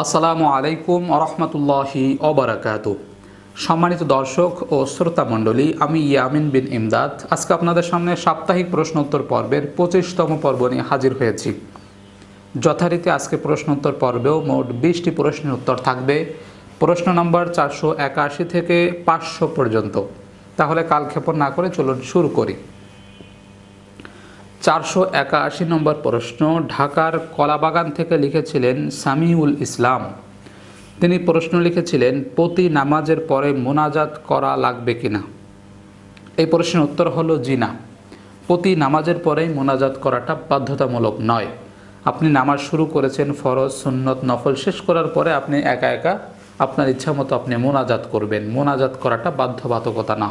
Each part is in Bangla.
আসসালামু আলাইকুম রহমতুল্লাহি অবরাকাত সম্মানিত দর্শক ও শ্রোতা মণ্ডলী আমি ইয়ামিন বিন ইমদাদ আজকে আপনাদের সামনে সাপ্তাহিক প্রশ্নোত্তর পর্বের পঁচিশতম পর্ব নিয়ে হাজির হয়েছি যথারীতি আজকে প্রশ্নোত্তর পর্বেও মোট বিশটি প্রশ্নের উত্তর থাকবে প্রশ্ন নম্বর চারশো একাশি থেকে পাঁচশো পর্যন্ত তাহলে কালক্ষেপণ না করে চলুন শুরু করি চারশো একাশি নম্বর প্রশ্ন ঢাকার কলাবাগান থেকে লিখেছিলেন সামিউল ইসলাম তিনি প্রশ্ন লিখেছিলেন প্রতি নামাজের পরে মোনাজাত করা লাগবে কিনা এই প্রশ্নের উত্তর হলো জিনা প্রতি নামাজের পরেই মোনাজাত করাটা বাধ্যতামূলক নয় আপনি নামাজ শুরু করেছেন ফরজ সুন্নত নফল শেষ করার পরে আপনি একা একা আপনার ইচ্ছা মতো আপনি মোনাজাত করবেন মোনাজাত করাটা বাধ্যবাধকতা না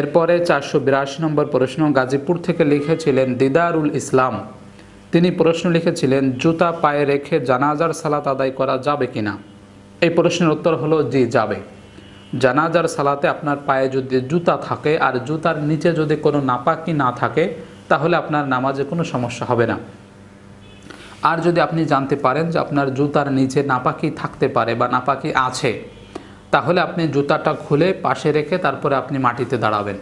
এরপরে চারশো বিরাশি নম্বর প্রশ্ন গাজীপুর থেকে লিখেছিলেন দিদারুল ইসলাম তিনি প্রশ্ন লিখেছিলেন জুতা পায়ে রেখে জানাজার সালাত আদায় করা যাবে কি না এই প্রশ্নের উত্তর হলো জি যাবে জানাজার সালাতে আপনার পায়ে যদি জুতা থাকে আর জুতার নিচে যদি কোনো নাপাকি না থাকে তাহলে আপনার নামাজে কোনো সমস্যা হবে না আর যদি আপনি জানতে পারেন যে আপনার জুতার নিচে নাপাকি থাকতে পারে বা নাপাকি আছে তাহলে আপনি জুতাটা খুলে পাশে রেখে তারপরে আপনি মাটিতে দাঁড়াবেন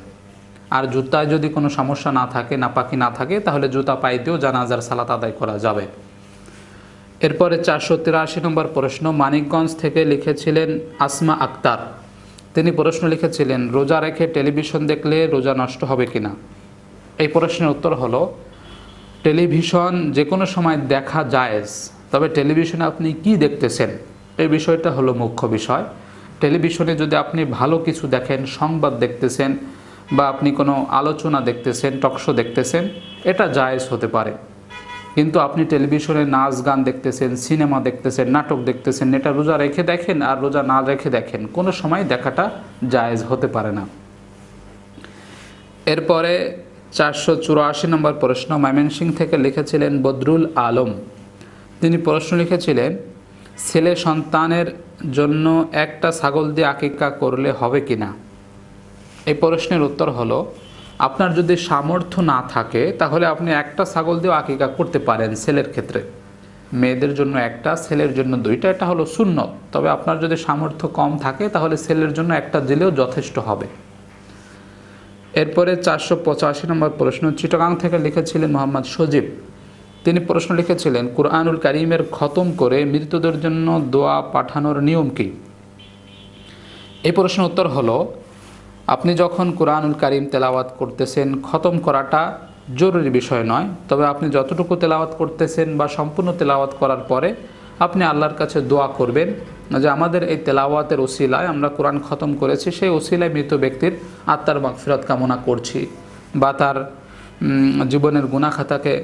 আর জুতায় যদি কোনো সমস্যা না থাকে নাপাকি না থাকে তাহলে জুতা পাই দিয়েও জানাজার সালাত আদায় করা যাবে এরপরে চারশো তিরাশি নম্বর প্রশ্ন মানিকগঞ্জ থেকে লিখেছিলেন আসমা আক্তার তিনি প্রশ্ন লিখেছিলেন রোজা রেখে টেলিভিশন দেখলে রোজা নষ্ট হবে কি না এই প্রশ্নের উত্তর হলো টেলিভিশন যে কোনো সময় দেখা যায় তবে টেলিভিশনে আপনি কি দেখতেছেন এই বিষয়টা হলো মুখ্য বিষয় টেলিভিশনে যদি আপনি ভালো কিছু দেখেন সংবাদ দেখতেছেন বা আপনি কোনো আলোচনা দেখতেছেন টকশো দেখতেছেন এটা জায়েজ হতে পারে কিন্তু আপনি টেলিভিশনে নাচ গান দেখতেছেন সিনেমা দেখতেছেন নাটক দেখতেছেন এটা রোজা রেখে দেখেন আর রোজা না রেখে দেখেন কোনো সময় দেখাটা জায়েজ হতে পারে না এরপরে চারশো চুরাশি নম্বর প্রশ্ন সিং থেকে লিখেছিলেন বদরুল আলম তিনি প্রশ্ন লিখেছিলেন ছেলে সন্তানের জন্য একটা ছাগল দিয়ে আকিকা করলে হবে কি না এই প্রশ্নের উত্তর হলো আপনার যদি সামর্থ্য না থাকে তাহলে আপনি একটা ছাগল দিয়েও আকিকা করতে পারেন ছেলের ক্ষেত্রে মেয়েদের জন্য একটা ছেলের জন্য দুইটা এটা হলো শূন্য তবে আপনার যদি সামর্থ্য কম থাকে তাহলে ছেলের জন্য একটা দিলেও যথেষ্ট হবে এরপরে চারশো পঁচাশি নম্বর প্রশ্ন চিটাগাং থেকে লিখেছিলেন মোহাম্মদ সজীব তিনি প্রশ্ন লিখেছিলেন কুরআনুল কারিমের খতম করে মৃতদের জন্য দোয়া পাঠানোর নিয়ম কী এই প্রশ্নের উত্তর হল আপনি যখন কোরআনুল কারিম তেলাওয়াত করতেছেন খতম করাটা জরুরি বিষয় নয় তবে আপনি যতটুকু তেলাওয়াত করতেছেন বা সম্পূর্ণ তেলাওয়াত করার পরে আপনি আল্লাহর কাছে দোয়া করবেন যে আমাদের এই তেলাওয়াতের ওসিলায় আমরা কোরআন খতম করেছি সেই ওসিলায় মৃত ব্যক্তির আত্মার মাফিরত কামনা করছি বা তার জীবনের গুণাখাতাকে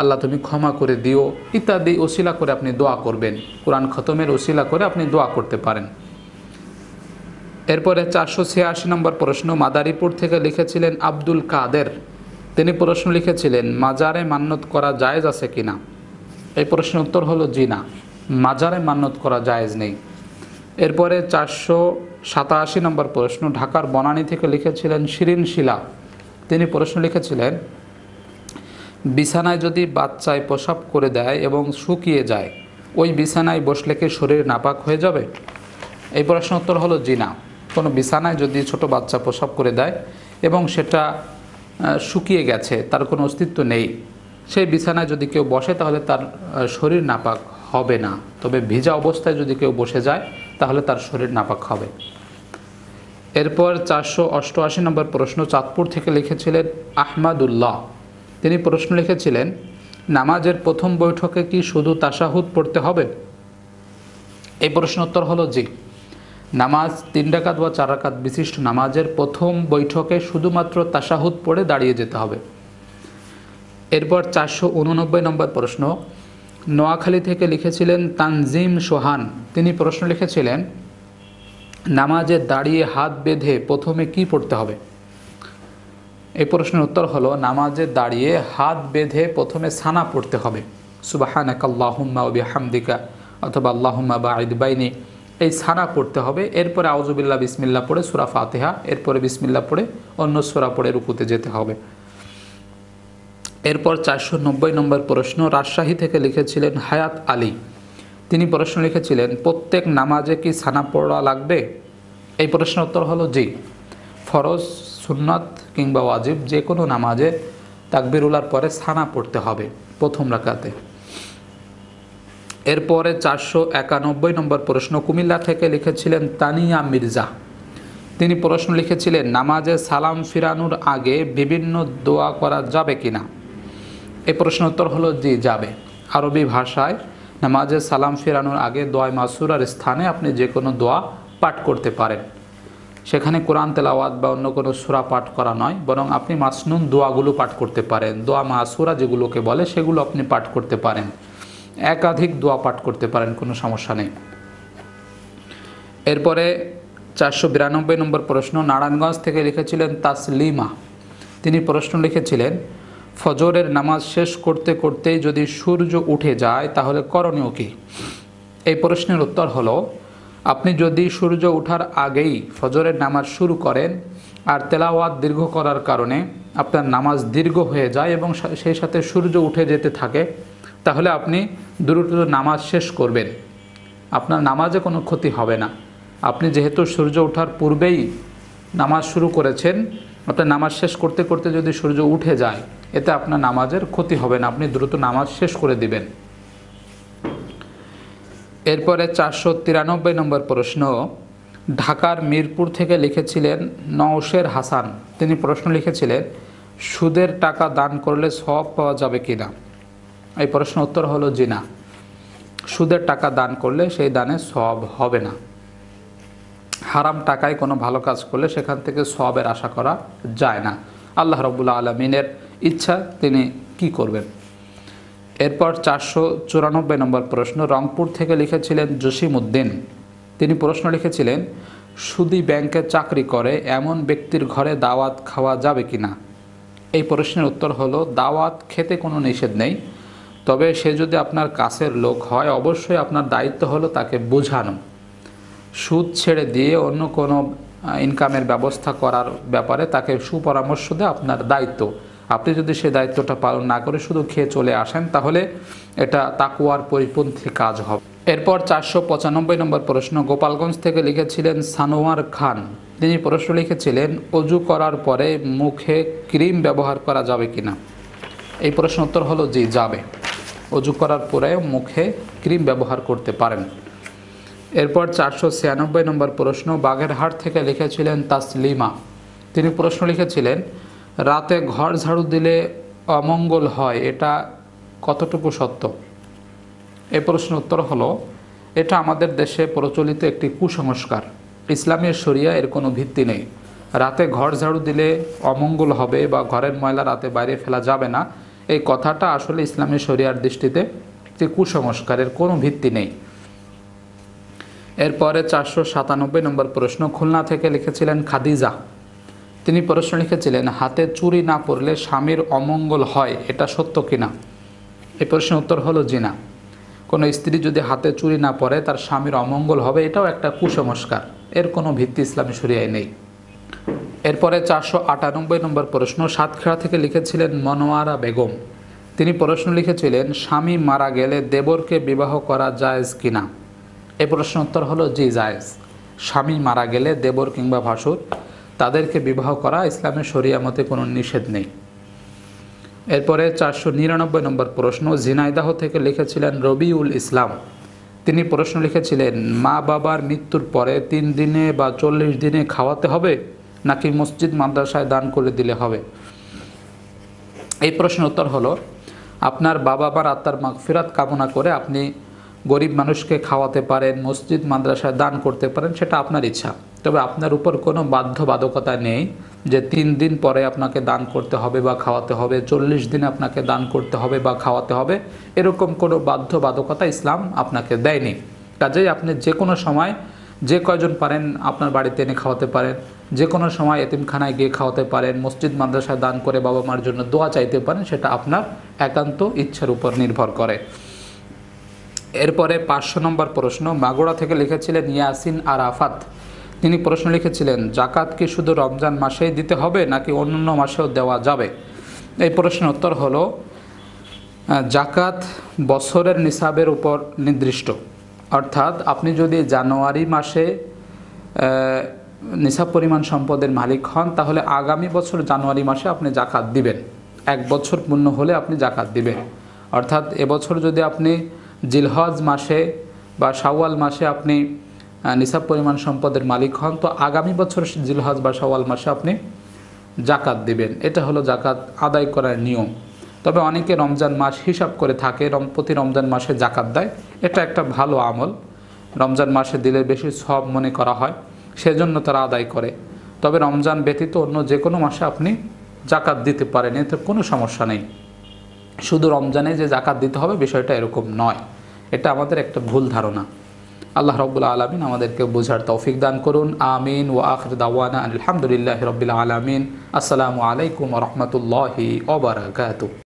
আল্লাহ তুমি ক্ষমা করে দিও ইত্যাদি ওসিলা করে আপনি দোয়া করবেন কোরআন খতমের ওসিলা করে আপনি দোয়া করতে পারেন এরপরে চারশো ছিয়াশি নম্বর প্রশ্ন মাদারীপুর থেকে লিখেছিলেন আব্দুল কাদের তিনি প্রশ্ন লিখেছিলেন মাজারে মান্নত করা জায়েজ আছে কি না এই প্রশ্নের উত্তর হলো জি না মাজারে মান্নত করা জায়েজ নেই এরপরে চারশো সাতাশি নম্বর প্রশ্ন ঢাকার বনানী থেকে লিখেছিলেন শিরিন শিলা তিনি প্রশ্ন লিখেছিলেন বিছানায় যদি বাচ্চায় প্রসাব করে দেয় এবং শুকিয়ে যায় ওই বিছানায় বসলে কি শরীর নাপাক হয়ে যাবে এই প্রশ্ন উত্তর হলো জিনা কোনো বিছানায় যদি ছোট বাচ্চা প্রসাব করে দেয় এবং সেটা শুকিয়ে গেছে তার কোনো অস্তিত্ব নেই সেই বিছানায় যদি কেউ বসে তাহলে তার শরীর নাপাক হবে না তবে ভিজা অবস্থায় যদি কেউ বসে যায় তাহলে তার শরীর নাপাক হবে এরপর চারশো অষ্টআশি নম্বর প্রশ্ন চাঁদপুর থেকে লিখেছিলেন আহমাদুল্লাহ তিনি প্রশ্ন লিখেছিলেন নামাজের প্রথম বৈঠকে কি শুধু তাসাহুদ পড়তে হবে এই উত্তর হলো জি নামাজ তিন ডাকাত বা চার রাকাত বিশিষ্ট নামাজের প্রথম বৈঠকে শুধুমাত্র তাসাহুদ পড়ে দাঁড়িয়ে যেতে হবে এরপর চারশো উননব্বই নম্বর প্রশ্ন নোয়াখালী থেকে লিখেছিলেন তানজিম সোহান তিনি প্রশ্ন লিখেছিলেন নামাজে দাঁড়িয়ে হাত বেঁধে প্রথমে কি পড়তে হবে এই প্রশ্নের উত্তর হলো নামাজে দাঁড়িয়ে হাত বেঁধে প্রথমে সানা পড়তে হবে সুবাহানাক আল্লাহুম্মা ওবি হামদিকা অথবা আল্লাহুম্মা বা বাইনি এই সানা পড়তে হবে এরপরে আউজুবিল্লা বিসমিল্লা পড়ে সুরা ফাতেহা এরপরে বিসমিল্লা পড়ে অন্য সুরা পড়ে রুকুতে যেতে হবে এরপর চারশো নব্বই নম্বর প্রশ্ন রাজশাহী থেকে লিখেছিলেন হায়াত আলী তিনি প্রশ্ন লিখেছিলেন প্রত্যেক নামাজে কি সানা পড়া লাগবে এই প্রশ্নের উত্তর হলো জি ফরজ সুন্নত কিংবা ওয়াজিব যে কোনো নামাজে উলার পরে সানা পড়তে হবে প্রথম রাখাতে এরপরে চারশো একানব্বই নম্বর প্রশ্ন কুমিল্লা থেকে লিখেছিলেন তানিয়া মির্জা তিনি প্রশ্ন লিখেছিলেন নামাজে সালাম ফিরানোর আগে বিভিন্ন দোয়া করা যাবে কি না এ প্রশ্নোত্তর উত্তর হলো জি যাবে আরবি ভাষায় নামাজে সালাম ফিরানোর আগে দোয়া মাসুরার স্থানে আপনি যে কোনো দোয়া পাঠ করতে পারেন সেখানে কোরআন তেলাওয়াত বা অন্য কোনো সুরা পাঠ করা নয় বরং আপনি মাসনুন দোয়াগুলো পাঠ করতে পারেন দোয়া মাসুরা যেগুলোকে বলে সেগুলো আপনি পাঠ করতে পারেন একাধিক দোয়া পাঠ করতে পারেন কোনো সমস্যা নেই এরপরে চারশো বিরানব্বই নম্বর প্রশ্ন নারায়ণগঞ্জ থেকে লিখেছিলেন তাসলিমা তিনি প্রশ্ন লিখেছিলেন ফজরের নামাজ শেষ করতে করতেই যদি সূর্য উঠে যায় তাহলে করণীয় কী এই প্রশ্নের উত্তর হলো আপনি যদি সূর্য ওঠার আগেই ফজরের নামাজ শুরু করেন আর তেলাওয়াত দীর্ঘ করার কারণে আপনার নামাজ দীর্ঘ হয়ে যায় এবং সেই সাথে সূর্য উঠে যেতে থাকে তাহলে আপনি দ্রুত নামাজ শেষ করবেন আপনার নামাজে কোনো ক্ষতি হবে না আপনি যেহেতু সূর্য ওঠার পূর্বেই নামাজ শুরু করেছেন আপনার নামাজ শেষ করতে করতে যদি সূর্য উঠে যায় এতে আপনার নামাজের ক্ষতি হবে না আপনি দ্রুত নামাজ শেষ করে দিবেন এরপরে চারশো তিরানব্বই নম্বর প্রশ্ন ঢাকার মিরপুর থেকে লিখেছিলেন নওশের হাসান তিনি প্রশ্ন লিখেছিলেন সুদের টাকা দান করলে সব পাওয়া যাবে কি না এই প্রশ্ন উত্তর হলো জিনা সুদের টাকা দান করলে সেই দানে সব হবে না হারাম টাকায় কোনো ভালো কাজ করলে সেখান থেকে সবের আশা করা যায় না আল্লাহ রবুল্লা আলমিনের ইচ্ছা তিনি কি করবেন এরপর চারশো চুরানব্বই নম্বর প্রশ্ন রংপুর থেকে লিখেছিলেন জসিম উদ্দিন তিনি প্রশ্ন লিখেছিলেন সুদী ব্যাংকে চাকরি করে এমন ব্যক্তির ঘরে দাওয়াত খাওয়া যাবে কি না এই প্রশ্নের উত্তর হলো দাওয়াত খেতে কোনো নিষেধ নেই তবে সে যদি আপনার কাছের লোক হয় অবশ্যই আপনার দায়িত্ব হলো তাকে বোঝানো সুদ ছেড়ে দিয়ে অন্য কোনো ইনকামের ব্যবস্থা করার ব্যাপারে তাকে সুপরামর্শ দেওয়া আপনার দায়িত্ব আপনি যদি সে দায়িত্বটা পালন না করে শুধু খেয়ে চলে আসেন তাহলে এটা তাকুয়ার পরিপন্থী কাজ হবে এরপর চারশো পঁচানব্বই নম্বর প্রশ্ন গোপালগঞ্জ থেকে লিখেছিলেন সানোয়ার খান তিনি প্রশ্ন লিখেছিলেন অজু করার পরে মুখে ক্রিম ব্যবহার করা যাবে কি না এই প্রশ্ন উত্তর হলো জি যাবে অজু করার পরে মুখে ক্রিম ব্যবহার করতে পারেন এরপর চারশো ছিয়ানব্বই নম্বর প্রশ্ন বাগেরহাট থেকে লিখেছিলেন তাসলিমা তিনি প্রশ্ন লিখেছিলেন রাতে ঘর ঝাড়ু দিলে অমঙ্গল হয় এটা কতটুকু সত্য এ প্রশ্নের উত্তর হলো এটা আমাদের দেশে প্রচলিত একটি কুসংস্কার ইসলামের শরিয়া এর কোনো ভিত্তি নেই রাতে ঘর ঝাড়ু দিলে অমঙ্গল হবে বা ঘরের ময়লা রাতে বাইরে ফেলা যাবে না এই কথাটা আসলে ইসলামী শরিয়ার দৃষ্টিতে একটি কুসংস্কারের কোনো ভিত্তি নেই এরপরে চারশো সাতানব্বই নম্বর প্রশ্ন খুলনা থেকে লিখেছিলেন খাদিজা তিনি প্রশ্ন লিখেছিলেন হাতে চুরি না পড়লে স্বামীর অমঙ্গল হয় এটা সত্য কিনা এই প্রশ্নের উত্তর হলো জিনা কোনো স্ত্রী যদি হাতে চুরি না পড়ে তার স্বামীর অমঙ্গল হবে এটাও একটা কুসংস্কার এর কোনো ভিত্তি ইসলামী শরিয়ায় নেই এরপরে চারশো আটানব্বই নম্বর প্রশ্ন সাতক্ষীরা থেকে লিখেছিলেন মনোয়ারা বেগম তিনি প্রশ্ন লিখেছিলেন স্বামী মারা গেলে দেবরকে বিবাহ করা জায়েজ কিনা এ প্রশ্ন উত্তর হলো জি জায়েজ স্বামী মারা গেলে দেবর কিংবা ভাসুর তাদেরকে বিবাহ করা ইসলামের শরিয়া মতে কোনো নিষেধ নেই এরপরে চারশো নিরানব্বই নম্বর প্রশ্ন ঝিনাইদাহ থেকে লিখেছিলেন রবিউল ইসলাম তিনি প্রশ্ন লিখেছিলেন মা বাবার মৃত্যুর পরে তিন দিনে বা চল্লিশ দিনে খাওয়াতে হবে নাকি মসজিদ মাদ্রাসায় দান করে দিলে হবে এই প্রশ্নের উত্তর হলো আপনার বাবা বা আত্মার মাগফিরাত কামনা করে আপনি গরিব মানুষকে খাওয়াতে পারেন মসজিদ মাদ্রাসায় দান করতে পারেন সেটা আপনার ইচ্ছা তবে আপনার উপর কোনো বাধ্যবাধকতা নেই যে তিন দিন পরে আপনাকে দান করতে হবে বা খাওয়াতে হবে চল্লিশ দিন আপনাকে দান করতে হবে বা খাওয়াতে হবে এরকম কোনো বাধ্যবাধকতা ইসলাম আপনাকে দেয়নি কাজেই আপনি যে কোনো সময় যে কয়জন পারেন আপনার বাড়িতে এনে খাওয়াতে পারেন যে কোনো সময় এতিমখানায় গিয়ে খাওয়াতে পারেন মসজিদ মাদ্রাসায় দান করে বাবা মার জন্য দোয়া চাইতে পারেন সেটা আপনার একান্ত ইচ্ছার উপর নির্ভর করে এরপরে পাঁচশো নম্বর প্রশ্ন মাগুড়া থেকে লিখেছিলেন ইয়াসিন আফাত তিনি প্রশ্ন লিখেছিলেন জাকাত কি শুধু রমজান মাসেই দিতে হবে নাকি অন্য মাসেও দেওয়া যাবে এই প্রশ্নের উত্তর হল জাকাত বছরের নিসাবের উপর নির্দিষ্ট অর্থাৎ আপনি যদি জানুয়ারি মাসে নিসাব পরিমাণ সম্পদের মালিক হন তাহলে আগামী বছর জানুয়ারি মাসে আপনি জাকাত দিবেন এক বছর পূর্ণ হলে আপনি জাকাত দিবেন অর্থাৎ এবছর যদি আপনি জিলহজ মাসে বা শাওয়াল মাসে আপনি নিসাব পরিমাণ সম্পদের মালিক হন তো আগামী বছর জিলহজ বা সওয়াল মাসে আপনি জাকাত দিবেন এটা হলো জাকাত আদায় করার নিয়ম তবে অনেকে রমজান মাস হিসাব করে থাকে প্রতি রমজান মাসে জাকাত দেয় এটা একটা ভালো আমল রমজান মাসে দিলে বেশি সব মনে করা হয় সেজন্য তারা আদায় করে তবে রমজান ব্যতীত অন্য যে কোনো মাসে আপনি জাকাত দিতে পারেন এতে কোনো সমস্যা নেই শুধু রমজানে যে জাকাত দিতে হবে বিষয়টা এরকম নয় এটা আমাদের একটা ভুল ধারণা আল্লাহ রব্বুল্লা আলমিন আমাদেরকে বোঝার তৌফিক দান করুন আমিন ও আখর দাওয়ানা আলহামদুলিল্লাহ রবিল্লা আলমিন আসসালামু আলাইকুম রহমতুল্লাহি ওবরাকাত